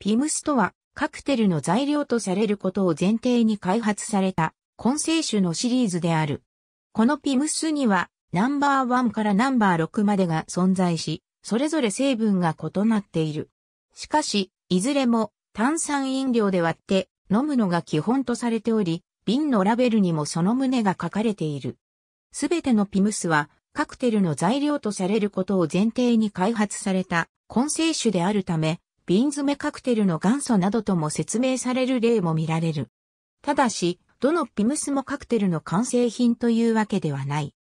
ピムスとは、カクテルの材料とされることを前提に開発された、混成種のシリーズである。このピムスには、ナンバー1からナンバー6までが存在し、それぞれ成分が異なっている。しかし、いずれも炭酸飲料で割って飲むのが基本とされており、瓶のラベルにもその旨が書かれている。すべてのピムスは、カクテルの材料とされることを前提に開発された混成種であるため、瓶詰めカクテルの元祖などとも説明される例も見られる。ただし、どのピムスもカクテルの完成品というわけではない。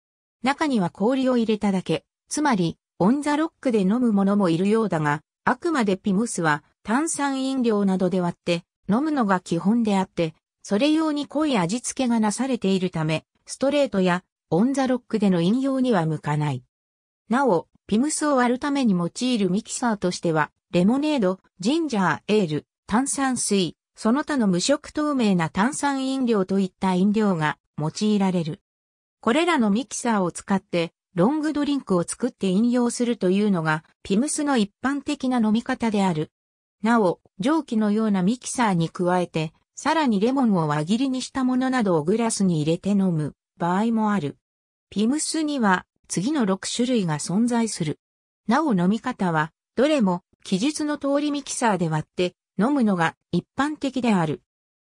中には氷を入れただけ、つまり、オンザロックで飲むものもいるようだが、あくまでピムスは炭酸飲料などで割って飲むのが基本であって、それ用に濃い味付けがなされているため、ストレートやオンザロックでの飲用には向かない。なお、ピムスを割るために用いるミキサーとしては、レモネード、ジンジャーエール、炭酸水、その他の無色透明な炭酸飲料といった飲料が用いられる。これらのミキサーを使ってロングドリンクを作って飲用するというのがピムスの一般的な飲み方である。なお、蒸気のようなミキサーに加えて、さらにレモンを輪切りにしたものなどをグラスに入れて飲む場合もある。ピムスには次の6種類が存在する。なお飲み方は、どれも記述の通りミキサーで割って飲むのが一般的である。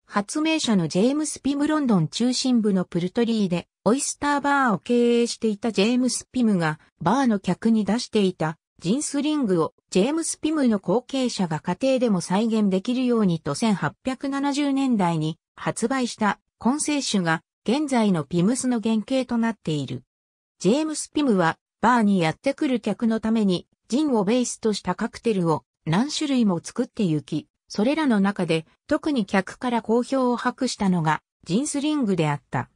発明者のジェームス・ピムロンドン中心部のプルトリーでオイスターバーを経営していたジェームス・ピムがバーの客に出していたジンスリングをジェームス・ピムの後継者が家庭でも再現できるようにと1870年代に発売した混成種が現在のピムスの原型となっている。ジェームス・ピムはバーにやってくる客のためにジンをベースとしたカクテルを何種類も作ってゆき、それらの中で特に客から好評を博したのがジンスリングであった。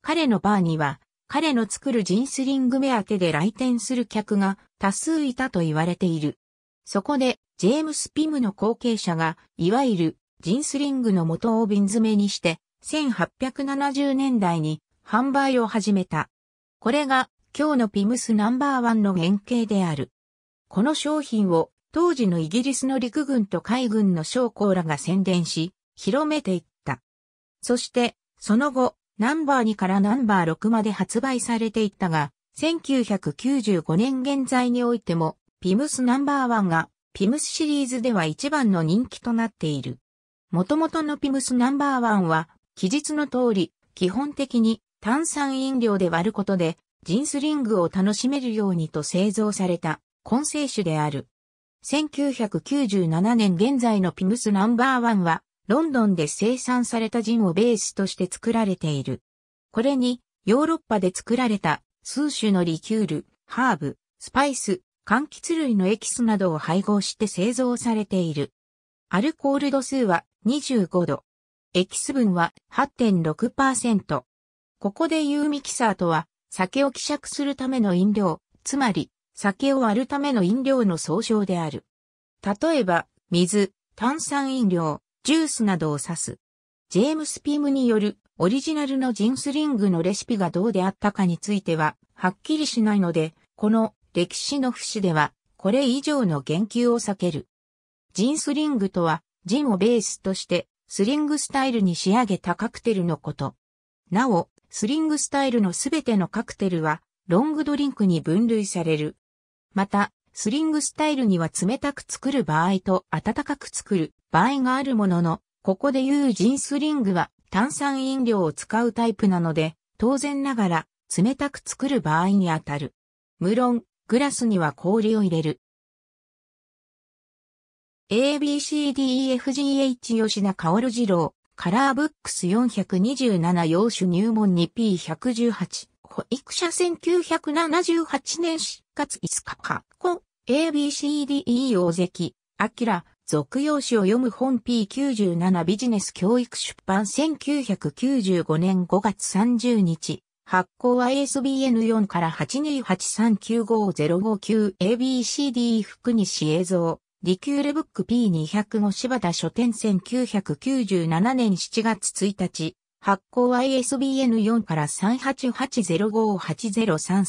彼のバーには彼の作るジンスリング目当てで来店する客が多数いたと言われている。そこでジェームス・ピムの後継者がいわゆるジンスリングの元を瓶詰めにして1870年代に販売を始めた。これが今日のピムスナンバーワンの原型である。この商品を当時のイギリスの陸軍と海軍の将校らが宣伝し、広めていった。そして、その後、ナンバー2からナンバー6まで発売されていったが、1995年現在においても、ピムスナンバー1が、ピムスシリーズでは一番の人気となっている。元々のピムスナンバー1は、記述の通り、基本的に炭酸飲料で割ることで、ジンスリングを楽しめるようにと製造された混成種である。1997年現在のピムスナンバーワンは、ロンドンで生産されたジンをベースとして作られている。これに、ヨーロッパで作られた数種のリキュール、ハーブ、スパイス、柑橘類のエキスなどを配合して製造されている。アルコール度数は25度。エキス分は8.6%。ここで言うミキサーとは、酒を希釈するための飲料、つまり、酒を割るための飲料の総称である。例えば、水、炭酸飲料、ジュースなどを指す。ジェームス・ピムによるオリジナルのジンスリングのレシピがどうであったかについては、はっきりしないので、この歴史の節では、これ以上の言及を避ける。ジンスリングとは、ジンをベースとして、スリングスタイルに仕上げたカクテルのこと。なお、スリングスタイルのすべてのカクテルは、ロングドリンクに分類される。また、スリングスタイルには冷たく作る場合と暖かく作る場合があるものの、ここで言うジンスリングは炭酸飲料を使うタイプなので、当然ながら冷たく作る場合にあたる。無論、グラスには氷を入れる。ABCDEFGH 吉田薫二郎、カラーブックス427洋酒入門 2P118、保育者1978年史。月いつかっこ、ABCDE 大関、ら、続用紙を読む本 P97 ビジネス教育出版1995年5月30日、発行は a s b n 4から 828395059ABCD 福西映像、リキューレブック P205 柴田書店1997年7月1日、発行 ISBN4 から3 8 8 0 5 8 0 3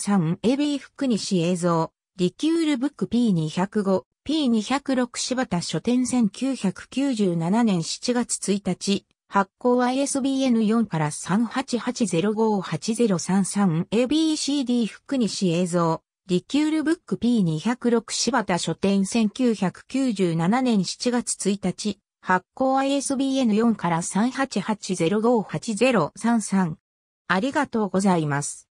3 AB 福西映像、リキュールブック P205、P206 柴田書店1997年7月1日、発行 ISBN4 から 3880580333ABCD 福西映像、リキュールブック P206 柴田書店1997年7月1日、発行 ISBN4 から3880580333。ありがとうございます。